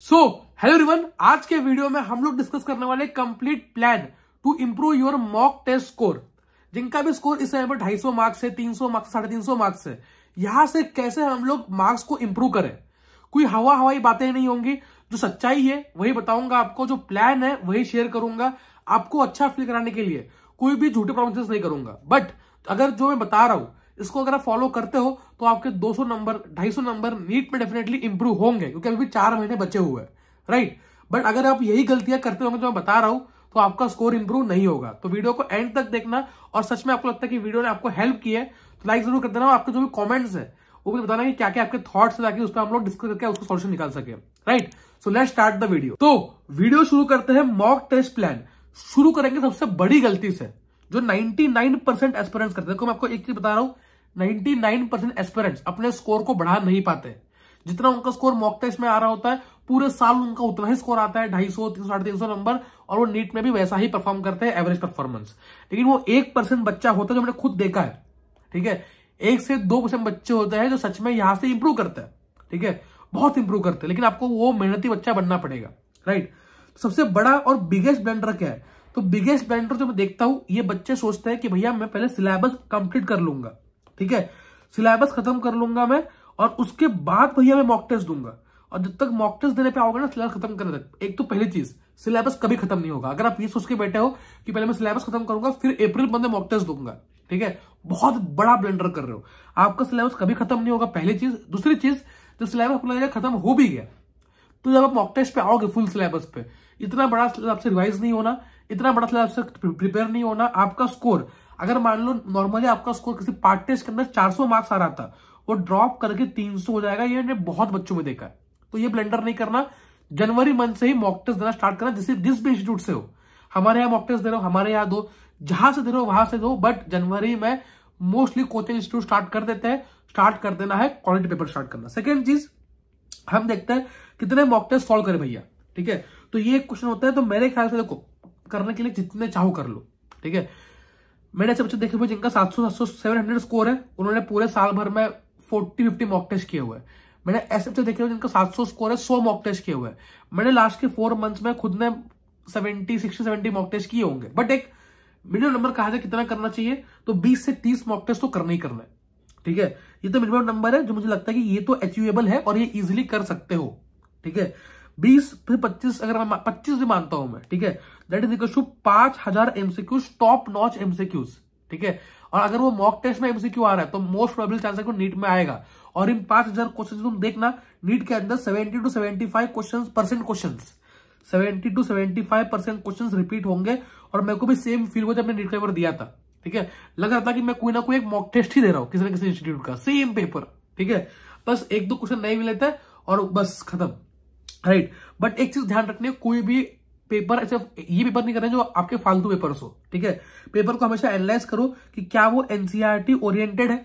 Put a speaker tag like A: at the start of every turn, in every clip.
A: So hello रिवन आज के video में हम लोग डिस्कस करने वाले complete plan to improve your mock test score जिनका भी स्कोर इस समय पर सौ मार्क्स है तीन सौ मार्क्स साढ़े तीन सौ मार्क्स है यहां से कैसे हम लोग मार्क्स को इम्प्रूव करें कोई हवा हवाई बातें नहीं होंगी जो सच्चाई है वही बताऊंगा आपको जो प्लान है वही शेयर करूंगा आपको अच्छा फील कराने के लिए कोई भी झूठे प्रोमिस नहीं करूंगा बट अगर जो मैं बता रहा हूं इसको अगर आप फॉलो करते हो तो आपके 200 नंबर 250 नंबर नीट में डेफिनेटली इंप्रूव होंगे क्योंकि अभी चार महीने बचे हुए हैं राइट बट अगर आप यही गलतियां करते हो मैं तो मैं बता रहा हूं तो आपका स्कोर इंप्रूव नहीं होगा तो वीडियो को एंड तक देखना और सच में आपको लगता है कि वीडियो ने आपको हेल्प किया है तो लाइक जरूर कर देना आपके जो भी कॉमेंट्स है वो भी बताना कि क्या क्या आपके थॉट्स है ताकि उस पर हम लोग डिस्कस करके उसको सोल्यूशन निकाल सके right so let start the video तो वीडियो शुरू करते हैं मॉक टेस्ट प्लान शुरू करेंगे सबसे बड़ी गलती से जो 99 परसेंट एस्पेरेंट्स करते हैं मैं आपको एक चीज बता रहा हूं 99% एस्पिरेंट्स अपने स्कोर को बढ़ा नहीं पाते जितना उनका स्कोर मॉक टेस्ट में आ रहा होता है पूरे साल उनका उतना ही स्कोर आता है ढाई सौ तीन सौ साढ़े तीन सौ नंबर और वो नीट में भी वैसा ही परफॉर्म करते हैं एवरेज परफॉर्मेंस लेकिन वो एक परसेंट बच्चा होता है जो मैंने खुद देखा है ठीक है एक से दो परसेंट बच्चे होते हैं जो सच में यहां से इंप्रूव करते हैं ठीक है बहुत इंप्रूव करते हैं लेकिन आपको वो मेहनती बच्चा बनना पड़ेगा राइट तो सबसे बड़ा और बिगेस्ट ब्लेंडर क्या है तो बिगेस्ट ब्लेंडर जो मैं देखता हूं ये बच्चे सोचते हैं कि भैया मैं पहले सिलेबस कंप्लीट कर लूंगा ठीक है सिलेबस खत्म कर लूंगा मैं और उसके बाद भैया मैं मॉक टेस्ट दूंगा और जब तक मॉक टेस्ट देने पे आओगे ना सिलेबस खत्म करने तक एक तो पहली चीज सिलेबस कभी खत्म नहीं होगा अगर आप ये सोच के बैठे हो कि पहले मैं सिलेबस खत्म करूंगा फिर अप्रैल में मॉक टेस्ट दूंगा ठीक है बहुत बड़ा ब्लेंडर कर रहे हो आपका सिलेबस कभी खत्म नहीं होगा पहली चीज दूसरी चीज जब सिलेबस अपना खत्म हो भी गया तो जब आप मॉक टेस्ट पे आओगे फुल सिलेबस पे इतना बड़ा आपसे रिवाइज नहीं होना इतना बड़ा सिलेबस प्रिपेयर नहीं होना आपका स्कोर अगर मान लो नॉर्मली आपका स्कोर किसी पार्ट टेस्ट के अंदर 400 मार्क्स आ रहा था वो ड्रॉप करके 300 हो जाएगा ये मैंने बहुत बच्चों में देखा तो ये ब्लेंडर नहीं करना जनवरी मंथ से ही मॉक टेस्ट देना स्टार्ट करना जिस भी इंस्टीट्यूट से हो हमारे यहाँ मॉक टेस्ट दे रहे हो हमारे यहाँ दो जहां से दे रहे हो वहां से दो बट जनवरी में मोस्टली कोचिंग इंस्टीट्यूट स्टार्ट कर देते हैं स्टार्ट कर देना है क्वालिटी पेपर स्टार्ट करना सेकेंड चीज हम देखते हैं कितने मॉक टेस्ट सॉल्व करें भैया ठीक है तो ये क्वेश्चन होता है तो मेरे ख्याल से देखो करने के लिए जितने चाहो कर लो ठीक है मैंने ऐसे बच्चे देखे हुए जिनका सात सौ सात सेवन हंड्रेड स्कोर है उन्होंने पूरे साल भर में फोर्टी फिफ्टी मॉक टेस्ट किए हुए हैं मैंने ऐसे बच्चे देखे हुए जिनका सात सौ स्कोर है सौ मॉक टेस्ट किए हुए हैं मैंने लास्ट के फोर मंथ्स में खुद ने seventy sixty seventy mock test किए होंगे बट एक मिनिमम नंबर कहा जाए कितना करना चाहिए तो बीस से तीस मॉक टेस्ट तो करना ही करना है ठीक है ये तो मिनिमम नंबर है जो मुझे लगता है कि ये तो अचीवेबल है और ये इजिली कर सकते हो ठीक है बीस फिर पच्चीस अगर मैं पच्चीस भी मानता हूं मैं ठीक है दैट इज इक्वल टू पांच हजार एमसीक्यूज टॉप नॉच एमसीक्यूज ठीक है और अगर वो मॉक टेस्ट में एमसीक्यू आ रहा है तो मोस्ट प्रोबेबल चांस है नीट में आएगा और इन पांच हजार क्वेश्चन तुम देखना नीट के अंदर seventy two seventy five question percent question seventy two seventy five percent question repeat होंगे और मेरे को भी सेम फील हुआ जब मैंने नीट पेपर दिया था ठीक है लग रहा था कि मैं कोई ना कोई एक मॉक टेस्ट ही दे रहा हूँ किसी ना किसी इंस्टीट्यूट का सेम पेपर ठीक है बस एक दो क्वेश्चन नहीं मिले थे और बस खत्म राइट right. बट एक चीज ध्यान रखनी है कोई भी पेपर ऐसे ये पेपर नहीं करना जो आपके फालतू पेपर्स हो ठीक है पेपर को हमेशा एनालाइज करो कि क्या वो एनसीआरटी ओरिएंटेड e है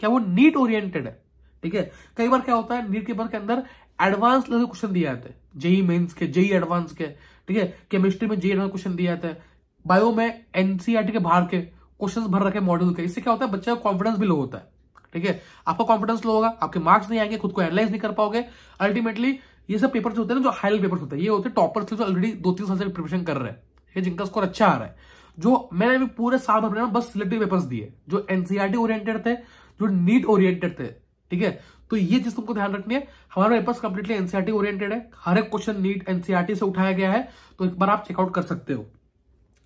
A: क्या वो नीट ओरिएंटेड है ठीक है कई बार क्या होता है नीट पेपर के अंदर एडवांस लेवल क्वेश्चन दिया जाता है जेई मेन्स के जेई एडवांस के ठीक है केमिस्ट्री में जेई एडवांस क्वेश्चन दिया जाता है बायो में एनसीआरटी e के बाहर के क्वेश्चन भर रखे मॉडल के इससे क्या होता है बच्चे का कॉन्फिडेंस भी लो होता है ठीक है आपका कॉन्फिडेंस लो होगा आपके मार्क्स नहीं आएंगे खुद को एनालाइज नहीं कर पाओगे अल्टीमेटली ये सब पेपर्स होते हैं ना जो हाई पेपर पेपर्स होते हैं ये होते हैं टॉपर्स के जो ऑलरेडी दो तीन साल से प्रिपरेशन कर रहे हैं जिनका स्कोर अच्छा आ रहा है जो मैंने अभी पूरे साल भर में बस सिलेक्टिव पेपर्स दिए जो एनसीआरटी ओरिएंटेड e थे जो नीट ओरिएंटेड थे ठीक है तो ये चीज तुमको ध्यान रखनी है हमारा पेपर्स कंप्लीटली एनसीआरटी ओरिएंटेड है हर एक क्वेश्चन नीट एनसीआरटी से उठाया गया है तो एक बार आप चेकआउट कर सकते हो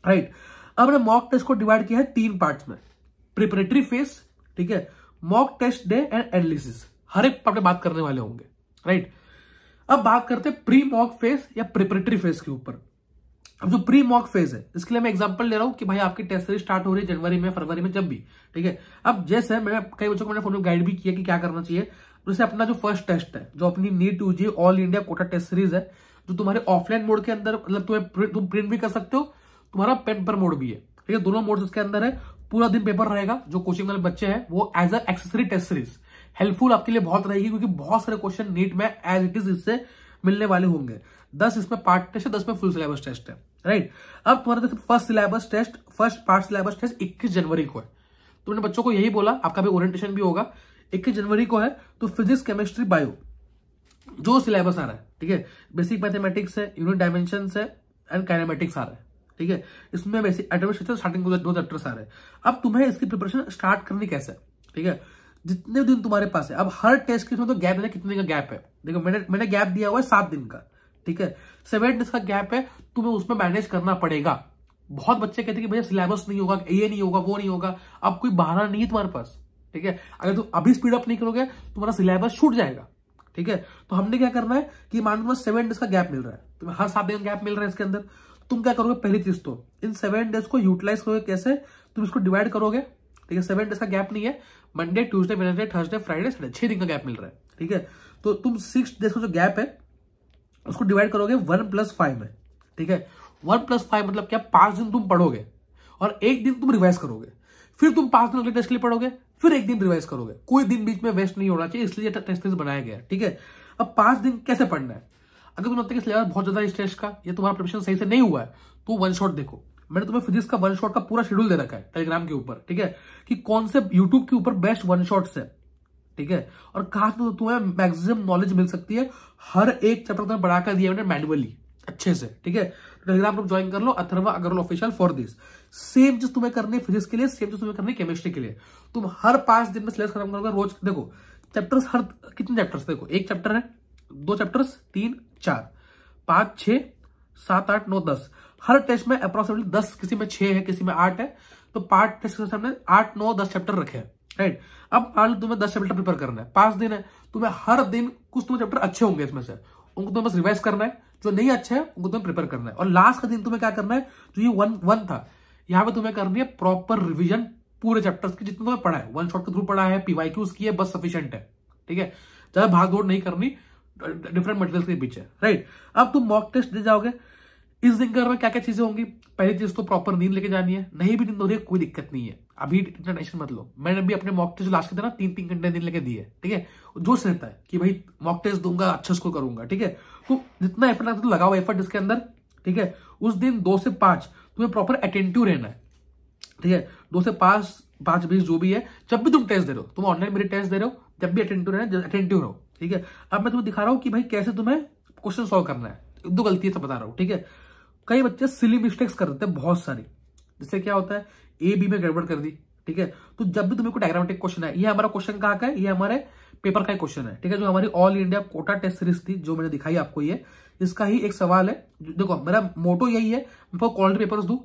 A: राइट अब हमने मॉक टेस्ट को डिवाइड किया है तीन पार्ट में प्रिपरेटरी फेज ठीक है mock test day and analysis हर एक पार्ट में बात करने वाले होंगे राइट अब बात करते हैं प्री मॉक फेज या प्रिपरेटरी फेज के ऊपर अब जो प्री मॉक फेज है इसके लिए मैं एग्जांपल ले रहा हूँ कि भाई आपकी टेस्ट सीरीज स्टार्ट हो रही है जनवरी में फरवरी में जब भी ठीक है अब जैसे मैं कई बच्चों को मैंने फोन में गाइड भी किया कि क्या करना चाहिए जैसे अपना जो फर्स्ट टेस्ट है जो अपनी NEET JEE all India Kota test series है जो तुम्हारे ऑफलाइन मोड के अंदर मतलब तुम्हें तुम प्रिंट भी कर सकते हो तुम्हारा पेपर मोड भी है ठीक है दोनों मोड उसके अंदर है पूरा दिन पेपर रहेगा जो कोचिंग वाले बच्चे हैं वो as a accessory test series helpful आपके लिए बहुत रहेगी क्योंकि बहुत सारे क्वेश्चन नीट में एज इट इज इससे मिलने वाले होंगे दस इसमें पार्ट टेस्ट है दस में फुल सिलेबस टेस्ट है राइट अब तुम्हारे देखो first syllabus test first part syllabus test इक्कीस जनवरी को है तुमने बच्चों को यही बोला आपका भी ओरियंटेशन भी होगा इक्कीस जनवरी को है तो फिजिक्स केमिस्ट्री बायो जो सिलेबस आ रहा है ठीक है बेसिक मैथमेटिक्स है यूनिट डायमेंशन है एंड काइनेमेटिक्स आ रहा है ठीक है इसमें बेसिक एडमिनिस्ट्रेशन स्टार्टिंग दो चैप्टर्स आ रहे हैं अब तुम्हें इसकी प्रिपरेशन स्टार्ट करनी कैसे ठीक है जितने दिन तुम्हारे पास है अब हर टेस्ट क्रिप्स में तो गैप देना कितने का गैप है देखो मैंने मैंने गैप दिया हुआ है सात दिन का ठीक है सेवन डेज का गैप है तुम्हें उसमें मैनेज करना पड़ेगा बहुत बच्चे कहते हैं कि भैया सिलेबस नहीं होगा ये नहीं होगा वो नहीं होगा अब कोई बहाना नहीं है तुम्हारे पास ठीक है अगर तुम अभी स्पीड अप नहीं करोगे तुम्हारा सिलेबस छूट जाएगा ठीक है तो हमने क्या करना है कि मान लो सेवन डेज का गैप मिल रहा है तुम्हें हर सात दिन गैप मिल रहा है इसके अंदर तुम क्या करोगे पहली चीज तो इन सेवन डेज को यूटिलाइज करोगे कैसे तुम इसको डिवाइड करोगे ठीक है सेवन डेज का गैप नहीं है Monday Tuesday Wednesday Thursday Friday साढ़े छह दिन का गैप मिल रहा है ठीक है तो तुम सिक्स डेज का जो गैप है उसको डिवाइड करोगे वन प्लस फाइव में ठीक है वन प्लस फाइव मतलब क्या पांच दिन तुम पढ़ोगे और एक दिन तुम रिवाइज करोगे फिर तुम पांच दिन अगले टेस्ट के लिए पढ़ोगे फिर एक दिन रिवाइज करोगे कोई दिन बीच में वेस्ट नहीं होना चाहिए इसलिए टेस्ट सीरीज बनाया गया ठीक है अब पांच दिन कैसे पढ़ना है अगर तुम लगता है कि सिलेबस बहुत ज्यादा स्ट्रेस का या तुम्हारा प्रिपरेशन सही से नहीं हुआ है तो वन शॉट देखो मैंने तुम्हें फिजिक्स का वन शॉट का पूरा शेड्यूल दे रखा है टेलीग्राम के ऊपर ठीक है कि कौन से यूट्यूब के ऊपर बेस्ट वन शॉट्स है ठीक है और कहा तो तुम्हें मैक्सिमम नॉलेज मिल सकती है हर एक चैप्टर तुम्हें बढ़ाकर दिया मैंने मैनुअली अच्छे से ठीक है टेलीग्राम ग्रुप ज्वाइन कर लो Atharva Agrawal official for this same चीज तुम्हें करने फिजिक्स के लिए सेम चीज तुम्हें करने केमिस्ट्री के लिए तुम हर पांच दिन में सिलेबस खत्म करोगे रोज देखो चैप्टर्स हर कितने चैप्टर्स देखो एक चैप्टर है दो चैप्टर्स तीन चार पांच छ सात आठ नौ दस हर टेस्ट में अप्रोक्सीमेटली दस किसी में छह है किसी में आठ है तो पार्ट टेस्ट हमने आठ नौ दस चैप्टर रखे राइट अब मान लो तुम्हें दस चैप्टर प्रिपेयर करना है पांच दिन है तुम्हें हर दिन कुछ तुम्हें चैप्टर अच्छे होंगे इसमें से उनको तुम्हें बस रिवाइज करना है जो नहीं अच्छे है उनको तुम्हें प्रिपेयर करना है और लास्ट का दिन तुम्हें क्या करना है जो ये वन वन था यहाँ पे तुम्हें करनी है प्रॉपर रिविजन पूरे चैप्टर्स की जितने तुम्हें पढ़ा है वन शॉट के थ्रू पढ़ा है पीवाई क्यूज की है बस सफिशियंट है ठीक है ज्यादा भाग दौड़ नहीं करनी डिफरेंट मटेरियल्स के पीछे राइट अब तुम मॉक टेस्ट दे जाओगे इस दिन के में क्या क्या चीजें होंगी पहली चीज तो प्रॉपर नींद लेके जानी है नहीं भी नींद हो रही है कोई दिक्कत नहीं है अभी इतना टेंशन मत लो मैंने भी अपने मॉक टेस्ट लास्ट के ना तीन तीन घंटे नींद लेके दी है ठीक है जोश रहता है कि भाई मॉक टेस्ट दूंगा अच्छा उसको करूंगा ठीक है तो जितना एफर्ट लगता तो लगाओ एफर्ट इसके अंदर ठीक है उस दिन दो से पांच तुम्हें प्रॉपर अटेंटिव रहना है ठीक है दो से पांच पांच बीस जो भी है जब भी तुम टेस्ट दे रहे हो तुम ऑनलाइन मेरे टेस्ट दे रहे हो जब भी अटेंटिव रहना अटेंटिव रहो ठीक है अब मैं तुम्हें दिखा रहा हूँ कि भाई कैसे तुम्हें क्वेश्चन सॉल्व करना है दो गलती से बता रहा हूँ ठीक है कई बच्चे सिली मिस्टेक्स कर देते हैं बहुत सारी जिससे क्या होता है ए बी में गड़बड़ कर दी ठीक है तो जब भी तुम्हें कोई डायग्रामेटिक क्वेश्चन है ये हमारा क्वेश्चन कहाँ का है ये हमारे पेपर का ही क्वेश्चन है ठीक है जो हमारी all India Kota test series थी जो मैंने दिखाई आपको ये इसका ही एक सवाल है देखो मेरा मोटो यही है मैं क्वालिटी पेपर्स दू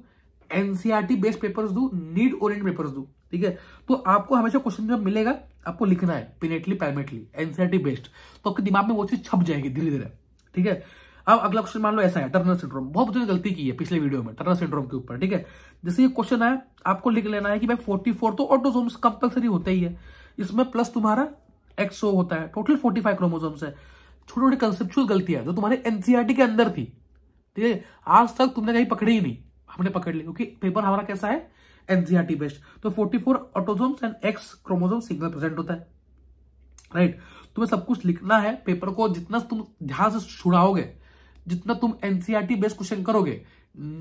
A: एनसीआरटी बेस्ड पेपर्स दू नीड ओरियंट पेपर्स दू ठीक है तो आपको हमेशा क्वेश्चन जब मिलेगा आपको लिखना है पिनेटली प्राइमेटली एनसीआरटी बेस्ड तो आपके दिमाग में वो चीज छप जाएगी धीरे धीरे ठीक है अब अगला क्वेश्चन मान लो ऐसा है टर्नर सिंड्रोम बहुत बच्चों ने गलती की है पिछले वीडियो में टर्नर सिंड्रोम के ऊपर ठीक है जैसे ये क्वेश्चन आया आपको लिख लेना है कि भाई फोर्टी फोर तो ऑटोसोम्स कंपल्सरी होते ही है इसमें प्लस तुम्हारा एक्सो होता है टोटल फाइव क्रोमोजोम है छोटी छोटी कंसेप्चुअल गलती है जो तुम्हारे एनसीआरटी e के अंदर थी ठीक है आज तक तुमने कहीं पकड़ी ही नहीं हमने पकड़ ली क्योंकि पेपर हमारा कैसा है एनसीआरटी बेस्ड e तो forty four autosomes and X chromosome signal present होता है राइट तुम्हें सब कुछ लिखना है पेपर को जितना तुम ध्यान से छुड़ाओगे जितना तुम एनसीआरटी बेस्ड क्वेश्चन करोगे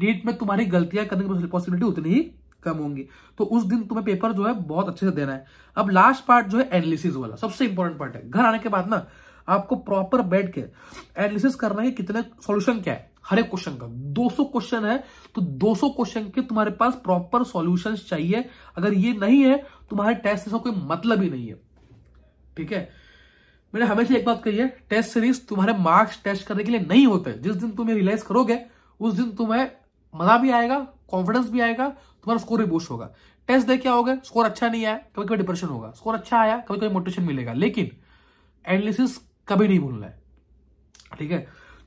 A: नीट में तुम्हारी गलतियां करने की पॉसिबिलिटी उतनी ही कम होंगी तो उस दिन तुम्हें पेपर जो है बहुत अच्छे से देना है अब लास्ट पार्ट जो है एनालिसिस वाला सबसे इंपॉर्टेंट पार्ट है घर आने के बाद ना आपको प्रॉपर बैठ के एनालिसिस करना है कितने सोल्यूशन क्या है हर एक क्वेश्चन का 200 क्वेश्चन है तो 200 क्वेश्चन के तुम्हारे पास प्रॉपर सॉल्यूशंस चाहिए अगर ये नहीं है तुम्हारे टेस्ट से कोई मतलब ही नहीं है ठीक है मैंने हमेशा एक बात कही है टेस्ट सीरीज तुम्हारे मार्क्स टेस्ट करने के लिए नहीं होते जिस दिन तुम्हें रियलाइज करोगे उस दिन तुम्हें मजा भी आएगा कॉन्फिडेंस भी आएगा तुम्हारा स्कोर भी बूस्ट होगा टेस्ट देख क्या होगा स्कोर अच्छा नहीं आया कभी कभी डिप्रेशन होगा स्कोर अच्छा आया कभी कभी मोटिवेशन मिलेगा लेकिन एनालिसिस कभी नहीं भूलना है ठीक है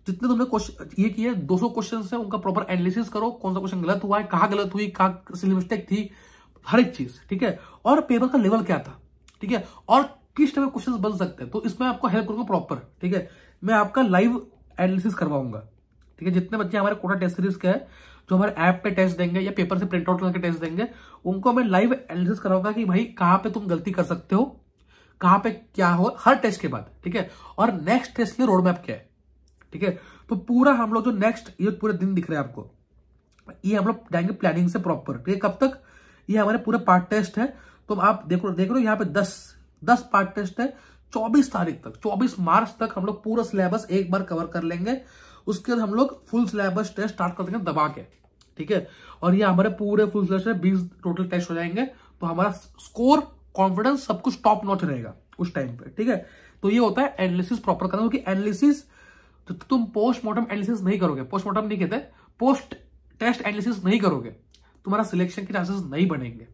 A: जितने तुमने क्वेश्चन ये किए सौ क्वेश्चन है उनका प्रॉपर एनालिसिस करो कौन सा क्वेश्चन गलत हुआ है कहा गलत हुई कहा सिली मिस्टेक थी हर एक चीज ठीक है और पेपर का लेवल क्या था ठीक है और किस टाइप के क्वेश्चन बन सकते हैं तो इसमें आपको हेल्प करूंगा प्रॉपर ठीक है मैं आपका लाइव एनालिसिस करवाऊंगा ठीक है जितने बच्चे हमारे कोटा टेस्ट सीरीज के हैं जो हमारे ऐप पे टेस्ट देंगे या पेपर से प्रिंट आउट करके टेस्ट देंगे उनको मैं लाइव एनालिसिस कराऊंगा कि भाई कहाँ पे तुम गलती कर सकते हो कहाँ पे क्या हो हर टेस्ट के बाद ठीक है और नेक्स्ट टेस्ट के लिए रोड मैप क्या है ठीक है तो पूरा हम लोग जो नेक्स्ट ये पूरे दिन दिख रहे हैं आपको ये हम लोग जाएंगे प्लानिंग से प्रॉपर ठीक है कब तक ये हमारे पूरे पार्ट टेस्ट है तो आप देखो देख लो यहाँ पे दस दस पार्ट टेस्ट है चौबीस तारीख तक चौबीस मार्च तक हम लोग पूरा सिलेबस एक बार कवर कर लेंगे उसके बाद हम लोग फुल सिलेबस टेस्ट स्टार्ट कर देंगे दबा के ठीक है और ये हमारे पूरे फुल सिलेबस में बीस टोटल टेस्ट हो जाएंगे तो हमारा स्कोर कॉन्फिडेंस सब कुछ टॉप नॉच रहेगा उस टाइम पे ठीक है तो ये होता है एनालिसिस प्रॉपर करना क्योंकि एनालिसिस तो तुम पोस्टमार्टम एनालिसिस नहीं करोगे पोस्टमार्टम नहीं कहते पोस्ट टेस्ट एनालिसिस नहीं करोगे तुम्हारा सिलेक्शन के चांसेस नहीं बनेंगे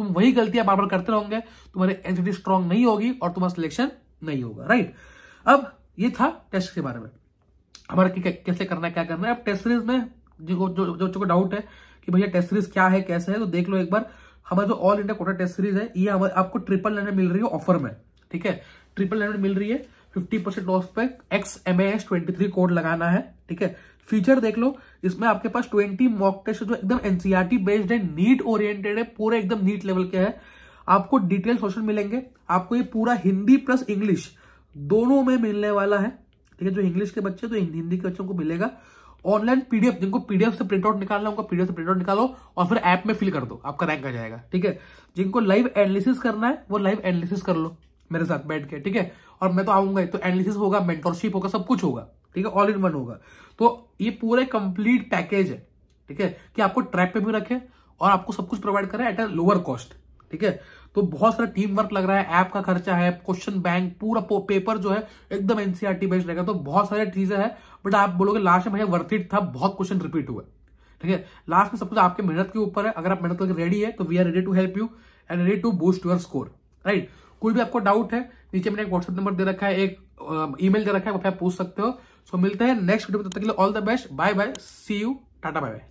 A: तुम वही गलतियां बार बार करते रहोगे तुम्हारी एनसीटी स्ट्रांग नहीं होगी और तुम्हारा सिलेक्शन नहीं होगा राइट अब ये था टेस्ट के बारे में हमारा कैसे करना है क्या करना है अब टेस्ट सीरीज में जो जो जो, जो डाउट है कि भैया टेस्ट सीरीज क्या है कैसे है तो देख लो एक बार हमारा जो all India Kota test series है ये हमारे आपको ट्रिपल लैंड मिल रही है ऑफर में ठीक है ट्रिपल लैंड मिल रही है फिफ्टी परसेंट ऑफ पे X M A S twenty three code लगाना है ठीक है फीचर देख लो इसमें आपके पास ट्वेंटी मॉक टेस्ट जो एकदम एनसीआरटी बेस्ड है नीट ओरिएंटेड है पूरे एकदम नीट लेवल के है आपको डिटेल सोशल मिलेंगे आपको ये पूरा हिंदी प्लस इंग्लिश दोनों में मिलने वाला है ठीक है जो इंग्लिश के बच्चे तो हिंदी के बच्चों को मिलेगा ऑनलाइन पीडीएफ जिनको पीडीएफ से प्रिंटआउट निकालना उनको पीडीएफ से प्रिंटआउट निकालो और फिर ऐप में फिल कर दो आपका रैंक आ जाएगा ठीक है जिनको लाइव एनालिसिस करना है वो लाइव एनालिसिस कर लो मेरे साथ बैठ के ठीक है और मैं तो आऊंगा तो एनालिसिस होगा मेंटोरशिप होगा सब कुछ होगा ठीक है ऑल इन वन होगा तो ये पूरे कंप्लीट पैकेज है ठीक है कि आपको ट्रैप पे भी रखे और आपको सब कुछ प्रोवाइड करे एट अ लोअर कॉस्ट ठीक है तो बहुत सारा टीम वर्क लग रहा है ऐप का खर्चा है क्वेश्चन बैंक पूरा पेपर जो है एकदम एनसीआरटी बेस्ड e रहेगा तो बहुत सारी चीजें हैं बट आप बोलोगे लास्ट में भैया वर्थ इट था बहुत क्वेश्चन रिपीट हुआ ठीक है लास्ट में सब कुछ आपके मेहनत के ऊपर है अगर आप मेहनत करके रेडी है तो we are ready to help you and ready to boost your score right कोई भी आपको डाउट है नीचे मैंने एक व्हाट्सएप नंबर दे रखा है एक ईमेल दे रखा है वहां आप पूछ सकते हो सो मिलते हैं नेक्स्ट वीडियो में तब तक के लिए all the best bye bye see you tata bye bye